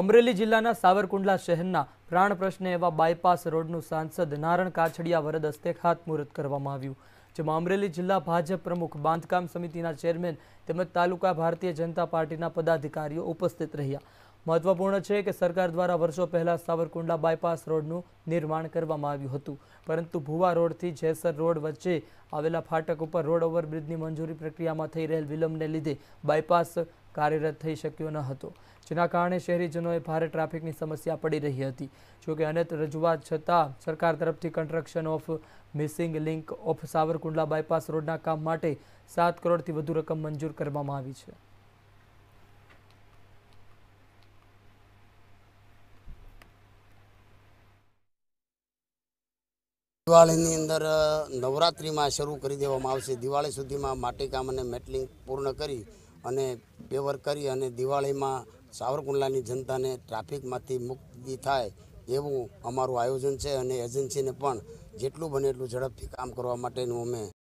અમરેલી જિલ્લાના સાવરકુંડલા શહેરના પ્રાણ પ્રશ્ને એવા બાયપાસ રોડનું સાંસદ નારણ કાછડિયા વરદ હસ્તે ખાતમુહૂર્ત કરવામાં આવ્યું જેમાં અમરેલી જિલ્લા ભાજપ પ્રમુખ બાંધકામ સમિતિના ચેરમેન તેમજ તાલુકા ભારતીય જનતા પાર્ટીના પદાધિકારીઓ ઉપસ્થિત રહ્યા મહત્વપૂર્ણ છે કે સરકાર દ્વારા વર્ષો પહેલાં સાવરકુંડલા બાયપાસ રોડનું નિર્માણ કરવામાં આવ્યું હતું પરંતુ ભુવા રોડથી જેસર રોડ વચ્ચે આવેલા ફાટક ઉપર રોડ ઓવરબ્રિજની મંજૂરી પ્રક્રિયામાં થઈ રહેલ વિલંબને લીધે બાયપાસ કાર્યરત થઈ શક્યો ન હતો જેના કારણે શહેરીજનોએ ભારે ટ્રાફિકની સમસ્યા પડી રહી હતી જોકે અનેક રજૂઆત છતાં સરકાર તરફથી construction of missing link of Savarkundla bypass રોડના કામ માટે સાત કરોડથી વધુ રકમ મંજૂર કરવામાં આવી છે દિવાળીની અંદર નવરાત્રિમાં શરૂ કરી દેવામાં આવશે દિવાળી સુધીમાં માટીકામ અને મેટલિંગ પૂર્ણ કરી અને પેવર કરી અને દિવાળીમાં સાવરકુંડલાની જનતાને ટ્રાફિકમાંથી મુક્તિ થાય એવું અમારું આયોજન છે અને એજન્સીને પણ જેટલું બને એટલું ઝડપથી કામ કરવા માટેનું અમે